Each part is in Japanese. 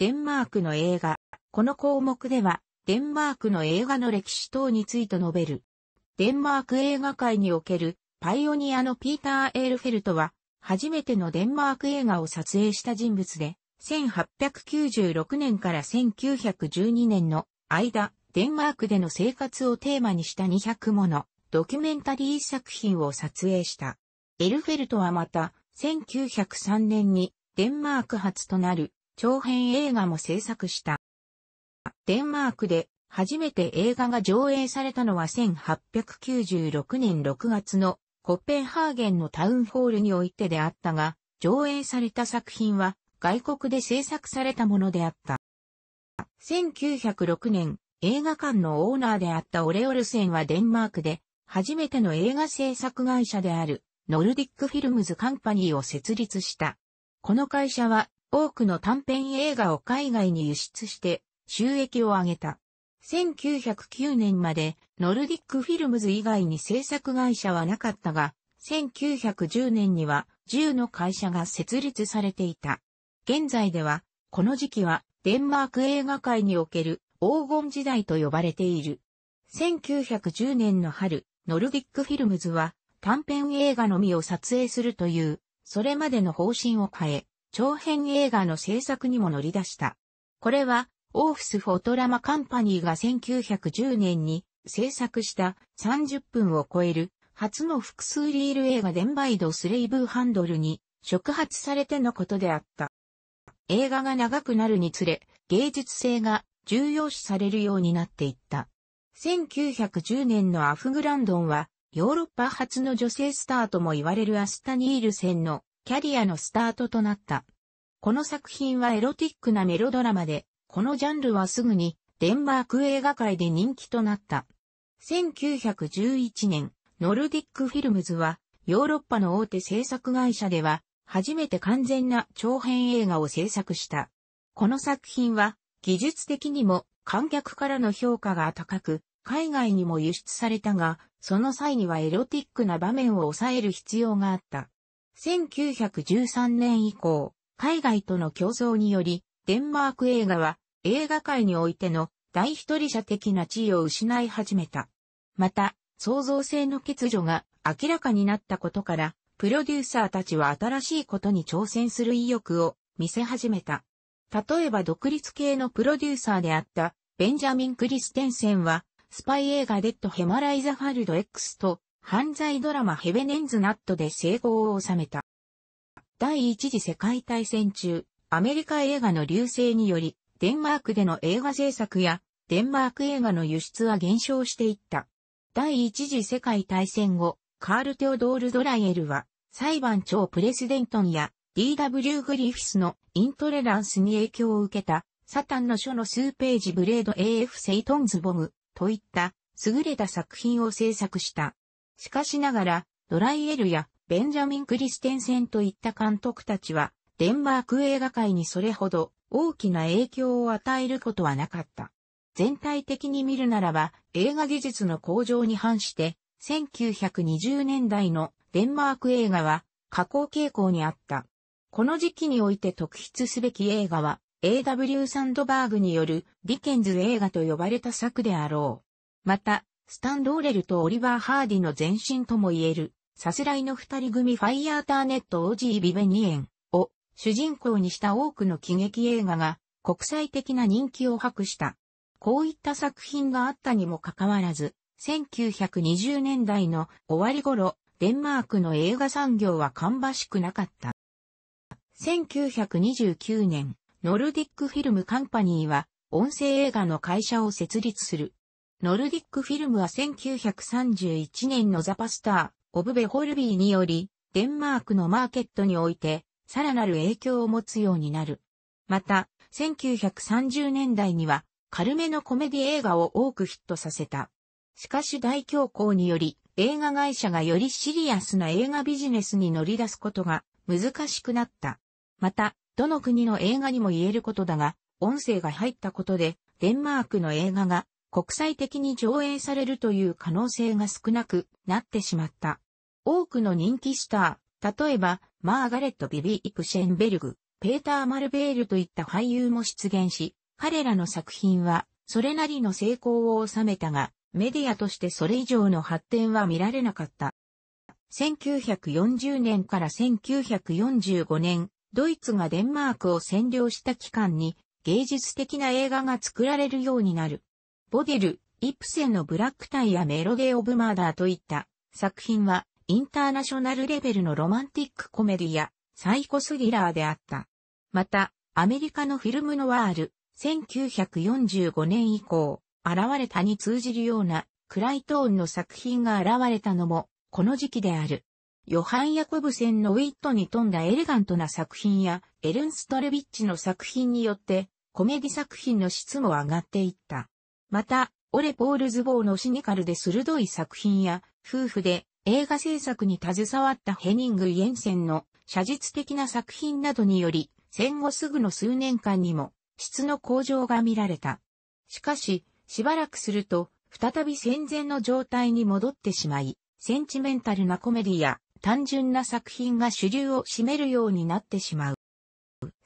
デンマークの映画。この項目では、デンマークの映画の歴史等について述べる。デンマーク映画界におけるパイオニアのピーター・エールフェルトは、初めてのデンマーク映画を撮影した人物で、1896年から1912年の間、デンマークでの生活をテーマにした200ものドキュメンタリー作品を撮影した。エルフェルトはまた、1903年にデンマーク初となる長編映画も制作した。デンマークで初めて映画が上映されたのは1896年6月のコッペンハーゲンのタウンホールにおいてであったが、上映された作品は外国で制作されたものであった。1906年、映画館のオーナーであったオレオルセンはデンマークで初めての映画制作会社であるノルディックフィルムズカンパニーを設立した。この会社は多くの短編映画を海外に輸出して収益を上げた。1909年までノルディックフィルムズ以外に制作会社はなかったが、1910年には10の会社が設立されていた。現在では、この時期はデンマーク映画界における黄金時代と呼ばれている。1910年の春、ノルディックフィルムズは短編映画のみを撮影するという、それまでの方針を変え、長編映画の制作にも乗り出した。これは、オーフス・フォトラマ・カンパニーが1910年に制作した30分を超える初の複数リール映画デンバイド・スレイブー・ハンドルに触発されてのことであった。映画が長くなるにつれ、芸術性が重要視されるようになっていった。1910年のアフグランドンは、ヨーロッパ初の女性スターとも言われるアスタニール戦のキャリアのスタートとなった。この作品はエロティックなメロドラマで、このジャンルはすぐにデンマーク映画界で人気となった。1911年、ノルディックフィルムズは、ヨーロッパの大手制作会社では、初めて完全な長編映画を制作した。この作品は、技術的にも観客からの評価が高く、海外にも輸出されたが、その際にはエロティックな場面を抑える必要があった。1913年以降、海外との競争により、デンマーク映画は映画界においての大一人者的な地位を失い始めた。また、創造性の欠如が明らかになったことから、プロデューサーたちは新しいことに挑戦する意欲を見せ始めた。例えば独立系のプロデューサーであったベンジャミン・クリステンセンは、スパイ映画デッド・ヘマライザ・ファルド X と犯罪ドラマヘベネンズ・ナットで成功を収めた。第一次世界大戦中、アメリカ映画の流星により、デンマークでの映画制作や、デンマーク映画の輸出は減少していった。第一次世界大戦後、カール・テオドール・ドライエルは、裁判長プレスデントンや D.W. グリフィスのイントレランスに影響を受けた、サタンの書の数ページブレード AF セイトンズボムといった優れた作品を制作した。しかしながら、ドライエルやベンジャミン・クリステンセンといった監督たちは、デンマーク映画界にそれほど大きな影響を与えることはなかった。全体的に見るならば、映画技術の向上に反して、1920年代のデンマーク映画は下降傾向にあった。この時期において特筆すべき映画は、A.W. サンドバーグによるディケンズ映画と呼ばれた作であろう。また、スタン・ドーレルとオリバー・ハーディの前身とも言える、さすらいの二人組ファイヤーターネット・オジー・ビベニエンを主人公にした多くの喜劇映画が国際的な人気を博した。こういった作品があったにもかかわらず、1920年代の終わり頃、デンマークの映画産業は芳しくなかった。1929年、ノルディックフィルムカンパニーは音声映画の会社を設立する。ノルディックフィルムは1931年のザパスター、オブベホルビーにより、デンマークのマーケットにおいて、さらなる影響を持つようになる。また、1930年代には、軽めのコメディ映画を多くヒットさせた。しかし大恐慌により、映画会社がよりシリアスな映画ビジネスに乗り出すことが難しくなった。また、どの国の映画にも言えることだが、音声が入ったことで、デンマークの映画が国際的に上映されるという可能性が少なくなってしまった。多くの人気スター、例えば、マーガレット・ビビ・イプシェンベルグ、ペーター・マルベールといった俳優も出現し、彼らの作品は、それなりの成功を収めたが、メディアとしてそれ以上の発展は見られなかった。1940年から1945年、ドイツがデンマークを占領した期間に芸術的な映画が作られるようになる。ボディル、イプセンのブラックタイやメロディオブマーダーといった作品はインターナショナルレベルのロマンティックコメディやサイコスリラーであった。また、アメリカのフィルムノワール、1945年以降、現れたに通じるようなクライトーンの作品が現れたのもこの時期である。ヨハン・ヤコブセンのウィットに富んだエレガントな作品やエルンストレビッチの作品によってコメディ作品の質も上がっていった。また、オレ・ポールズボーのシニカルで鋭い作品や、夫婦で映画制作に携わったヘニング・イエンセンの写実的な作品などにより、戦後すぐの数年間にも質の向上が見られた。しかし、しばらくすると、再び戦前の状態に戻ってしまい、センチメンタルなコメディや単純な作品が主流を占めるようになってしまう。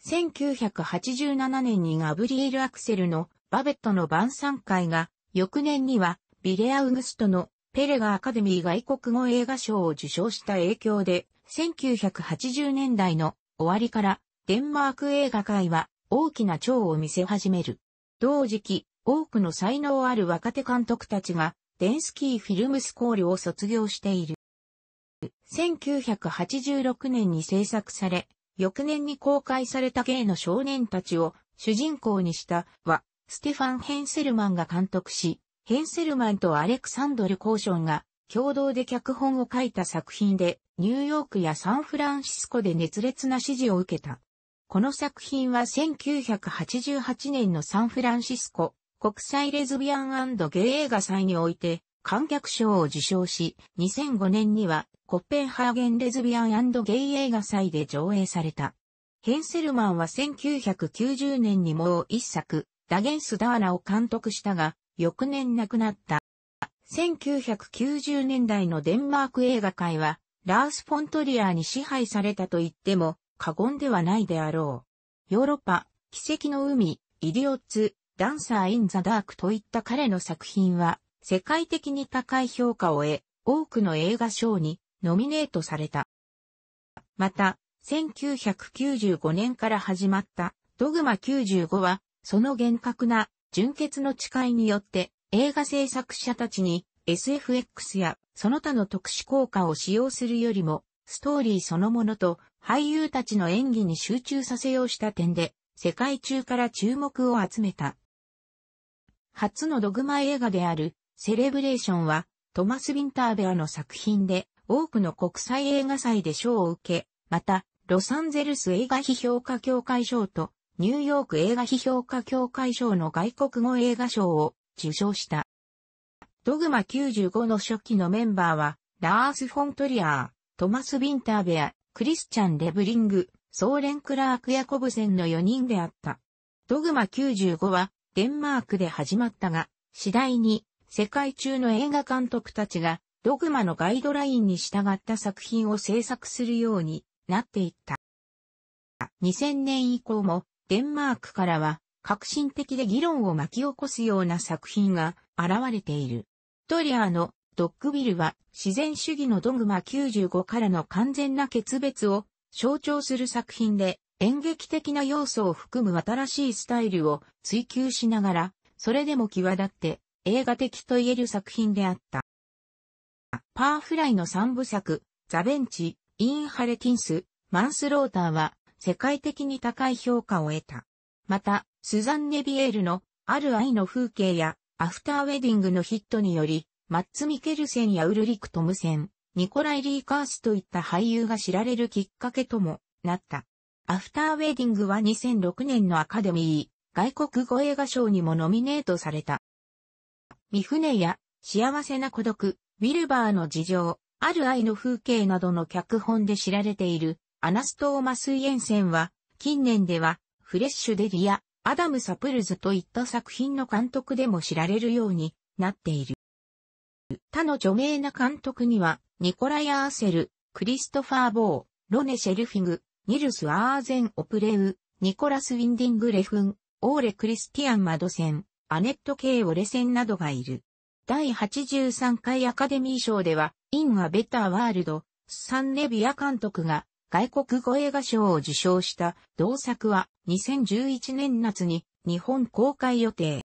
1987年にガブリエル・アクセルのバベットの晩餐会が、翌年には、ビレ・アウグストのペレがアカデミー外国語映画賞を受賞した影響で、1980年代の終わりからデンマーク映画界は大きな蝶を見せ始める。同時期、多くの才能ある若手監督たちがデンスキーフィルムスコールを卒業している。1986年に制作され、翌年に公開された芸の少年たちを主人公にしたはステファン・ヘンセルマンが監督し、ヘンセルマンとアレクサンドル・コーションが共同で脚本を書いた作品で、ニューヨークやサンフランシスコで熱烈な支持を受けた。この作品は1988年のサンフランシスコ国際レズビアンゲイ映画祭において観客賞を受賞し、2005年にはコッペンハーゲンレズビアンゲイ映画祭で上映された。ヘンセルマンは1990年にもう一作、ダゲンス・ダーナを監督したが、翌年亡くなった。1990年代のデンマーク映画界は、ラース・フォントリアーに支配されたと言っても過言ではないであろう。ヨーロッパ、奇跡の海、イディオッツ、ダンサー・イン・ザ・ダークといった彼の作品は、世界的に高い評価を得、多くの映画賞にノミネートされた。また、1995年から始まったドグマ95はその厳格な純潔の誓いによって映画制作者たちに SFX やその他の特殊効果を使用するよりもストーリーそのものと俳優たちの演技に集中させようした点で世界中から注目を集めた。初のドグマ映画であるセレブレーションはトマス・ウィンターベアの作品で多くの国際映画祭で賞を受け、またロサンゼルス映画批評家協会賞とニューヨーク映画批評家協会賞の外国語映画賞を受賞した。ドグマ95の初期のメンバーは、ラース・フォントリアー、トマス・ビンターベア、クリスチャン・レブリング、ソーレン・クラーク・ヤコブセンの4人であった。ドグマ95は、デンマークで始まったが、次第に、世界中の映画監督たちが、ドグマのガイドラインに従った作品を制作するようになっていった。2000年以降もデンマークからは革新的で議論を巻き起こすような作品が現れている。トリアーのドッグビルは自然主義のドグマ95からの完全な決別を象徴する作品で演劇的な要素を含む新しいスタイルを追求しながら、それでも際立って映画的と言える作品であった。パーフライの三部作、ザ・ベンチ、イン・ハレキンス、マンスローターは世界的に高い評価を得た。また、スザンネ・ビエールのある愛の風景やアフターウェディングのヒットにより、マッツ・ミケルセンやウルリク・トムセン、ニコライ・リーカースといった俳優が知られるきっかけともなった。アフターウェディングは2006年のアカデミー外国語映画賞にもノミネートされた。三船や幸せな孤独、ウィルバーの事情、ある愛の風景などの脚本で知られているアナストーマス・イエンセンは、近年では、フレッシュ・デリア、アダム・サプルズといった作品の監督でも知られるようになっている。他の著名な監督には、ニコライ・アーセル、クリストファー・ボー、ロネ・シェルフィグ、ニルス・アーゼン・オプレウ、ニコラス・ウィンディング・レフン、オーレ・クリスティアン・マドセン、アネット・ケイ・オレセンなどがいる。第83回アカデミー賞では、イン・ア・ベター・ワールド、スサン・ネビア監督が、外国語映画賞を受賞した同作は2011年夏に日本公開予定。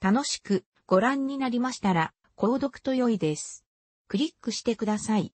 楽しくご覧になりましたら、購読と良いです。クリックしてください。